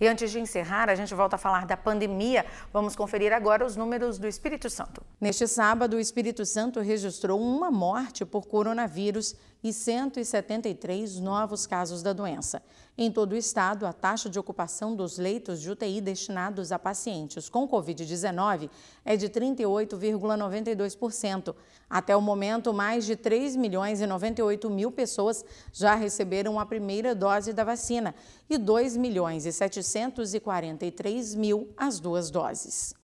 E antes de encerrar, a gente volta a falar da pandemia. Vamos conferir agora os números do Espírito Santo. Neste sábado, o Espírito Santo registrou uma morte por coronavírus e 173 novos casos da doença. Em todo o estado, a taxa de ocupação dos leitos de UTI destinados a pacientes com Covid-19 é de 38,92%. Até o momento, mais de 3 milhões e 98 mil pessoas já receberam a primeira dose da vacina e 2 milhões e 743 mil as duas doses.